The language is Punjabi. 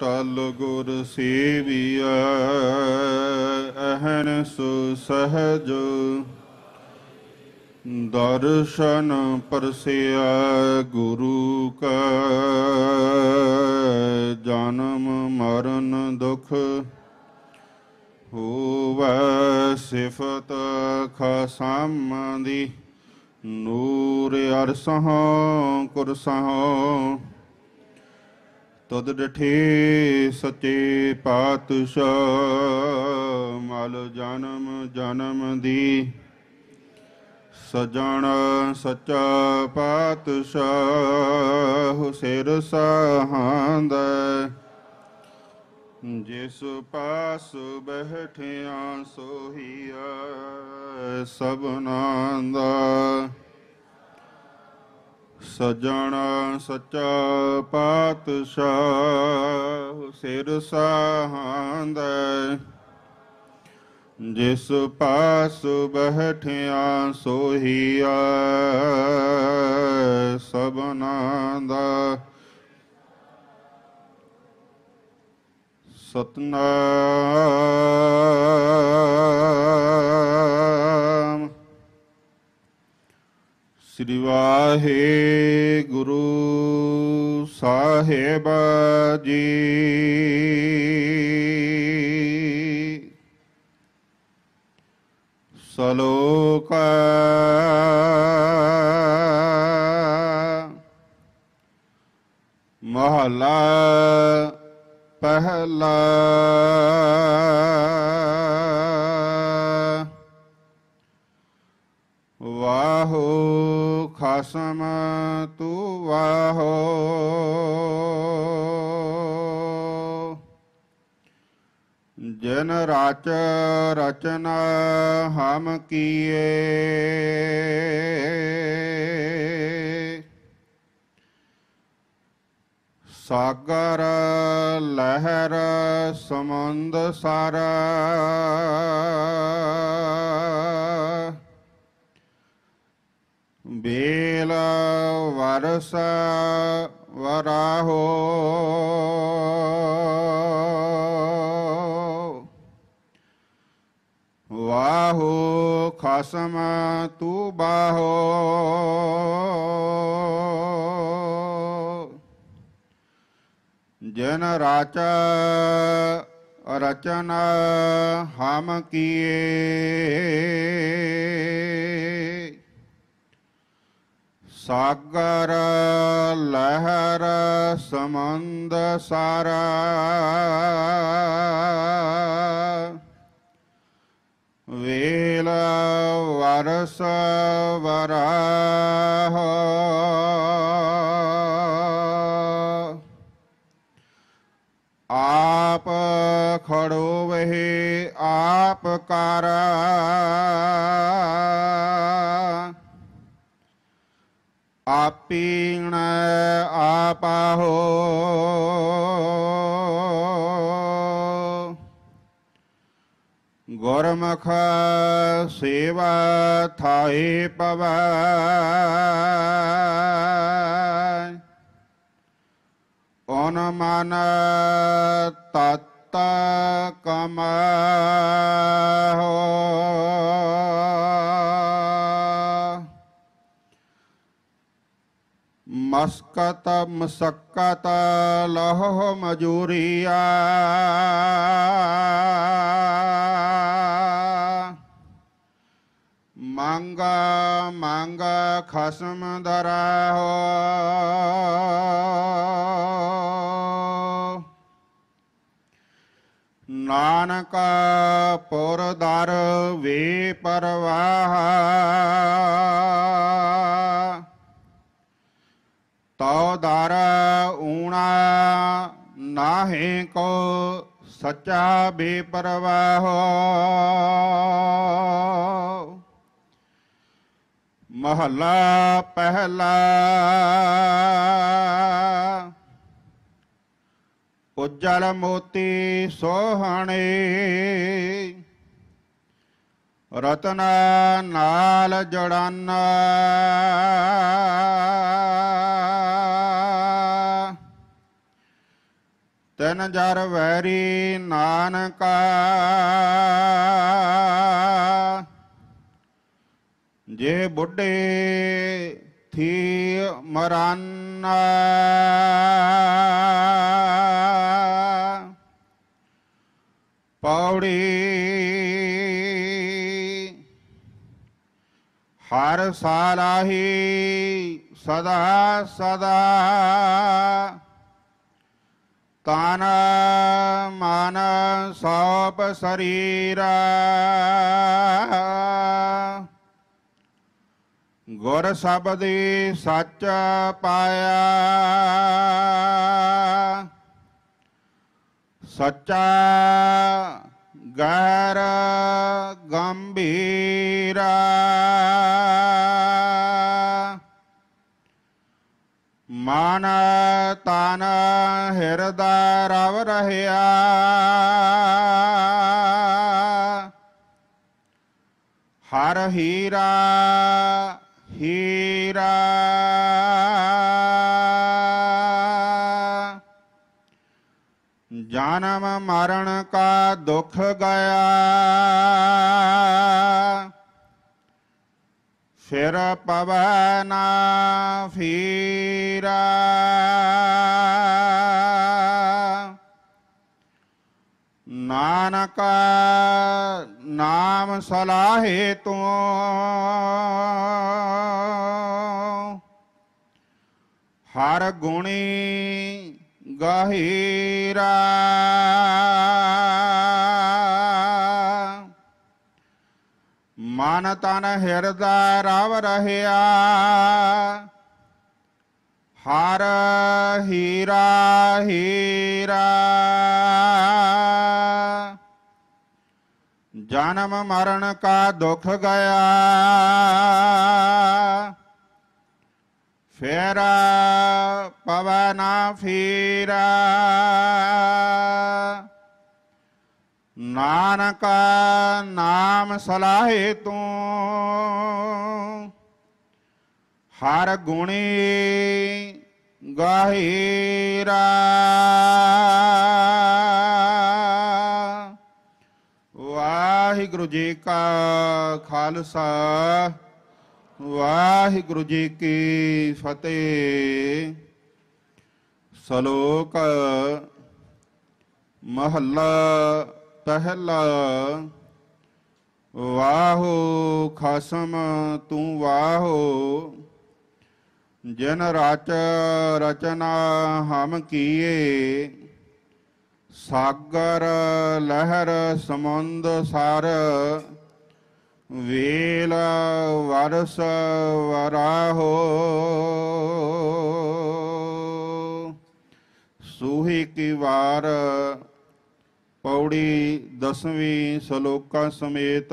ਟਲ ਗੁਰ ਸੇਵੀਐ ਅਹਨ ਸੁ ਸਹਜ ਦਰਸ਼ਨ ਪਰਸਿਆ ਗੁਰੂ ਕਾ ਜਨਮ ਮਰਨ ਦੁਖ ਹੋਵੈ ਸਿਫਤ ਖਸਮ ਦੀ ਨੂਰ ਅਰਸਹ ਕੁਰਸਹ ਤਦ ਡਠੇ ਸਚੇ ਪਾਤਸ਼ਾਹ ਮਲ ਜਨਮ ਜਨਮ ਦੀ ਸਜਣ ਸਚਾ ਪਾਤਸ਼ਾਹ ਸਿਰ ਸਹਾਂਦ ਜਿਸ ਪਾਸ ਬਹਿਠਿਆ ਸੋਹੀਆ ਸਭਨਾਂ ਦਾ ਸਜਣ ਸੱਚਾ ਪਾਤਸ਼ਾਹ ਸਿਰ ਸਾਹਾਂਦੈ ਜਿਸ ਪਾਸ ਬਹਿਠਿਆ ਸੋਹੀਆ ਸਬਨਾ ਦਾ ਸਤਨਾਮ ਸ੍ਰੀ ਵਾਹਿਗੁਰੂ ਸਾਹਿਬ ਜੀ ਸਲੋਕ ਮਹਲਾ ਪਹਿਲਾ ਵਾਹੋ ਆਸਮ ਤੂ ਵਾਹੋ ਜਨ ਰਚ ਰਚਨਾ ਹਮ ਕੀਏ ਸਾਗਰ ਲਹਿਰ ਸਮੁੰਦ ਸਾਰਾ ਬੇਲ ਵਰਸ ਵਰਾਹੋ ਵਾਹੋ ਖਸਮ ਤੂ ਬਾਹੋ ਜਨ ਰਾਚ ਰਚਨ ਹਮ ਕੀਏ ਸਾਗਰ ਲਹਿਰ ਸਮੰਦ ਸਾਰਾ ਵੇਲ ਵਰਸ ਵਰਾਹ ਆਪ ਖੜੋ ਵਹਿ ਆਪ ਕਰਾ ਪੀਣ ਆਪਾਹੋ ਗੁਰਮਖ ਸੇਵਾ ਥਾਏ ਪਵੈ ਓਨ ਮਨ ਤਤ ਕਮਾ ਹੋ ਮਸਕਤ ਮਸਕਤ ਲਹੋ ਮਜੂਰੀਆ ਮੰਗ ਮੰਗ ਖਸਮ ਦਰਾਹੋ ਨਾਨਕ ਪੁਰ ਦਰ ਵੇ ਪਰਵਾਹ ਤਉ ਦਰ ਊਣਾ ਨਾਹੇ ਕੋ ਸੱਚਾ ਬੇਪਰਵਾਹ ਮਹਲਾ ਪਹਿਲਾ ਉਜਲ ਮੋਤੀ ਸੋਹਣੇ ਰਤਨਾ ਨਾਲ ਜੜਾਨਾ ਤਿਨ ਜਰ ਵੈਰੀ ਨਾਨਕਾ ਜੇ ਬੁੱਢੇ ਥੀ ਮਰਨ ਪੌੜੀ ਹਰ ਸਾਲਾਹੀ ਸਦਾ ਸਦਾ ਤਨ ਮਨ ਸਭ ਸਰੀਰ ਗੁਰ ਸਬਦੀ ਸੱਚ ਪਾਇਆ ਸੱਚਾ ਗਹਿਰ ਗੰਭੀਰਾ रदा राव रहया हर हीरा हीरा जन्म मरण का दुख गया ਫਿਰ ਪਵਨ ਫੀਰਾ ਨਾਨਕ ਨਾਮ ਸਲਾਹੇ ਤੂੰ ਹਰ ਗੁਣੀ ਗਹਿਰਾ ਮਨ ਤਨ ਹਿਰਦੈ ਰਵ ਰਹਿਆ ਹਰ ਹੀਰਾ ਹੀਰਾ ਜਨਮ ਮਰਨ ਕਾ ਦੁਖ ਗਿਆ ਫੇਰਾ ਪਵਨਾ ਫੀਰਾ ਨਾਨਕ ਨਾਮ ਸਲਾਹੇ ਤੂੰ ਹਰ ਗੁਣੀ ਗਾਹੀਰਾ ਵਾਹਿਗੁਰੂ ਜੀ ਕਾ ਖਾਲਸਾ ਵਾਹਿਗੁਰੂ ਜੀ ਕੀ ਫਤਿਹ ਸ਼ਲੋਕ ਮਹੱਲਾ ਪਹਿਲਾ ਵਾਹੋ ਖਸਮ ਤੂੰ ਵਾਹੋ ਜਨ ਰਚ ਰਚਨਾ ਹਮ ਕੀਏ ਸਾਗਰ ਲਹਿਰ ਸਮੁੰਦ ਸਰ ਵੇਲ ਵਰਸ ਵਰਾਹੋ ਸੁਹੀ ਕੀ ਵਾਰ ਪੌੜੀ 10ਵੀਂ ਸ਼ਲੋਕਾਂ ਸਮੇਤ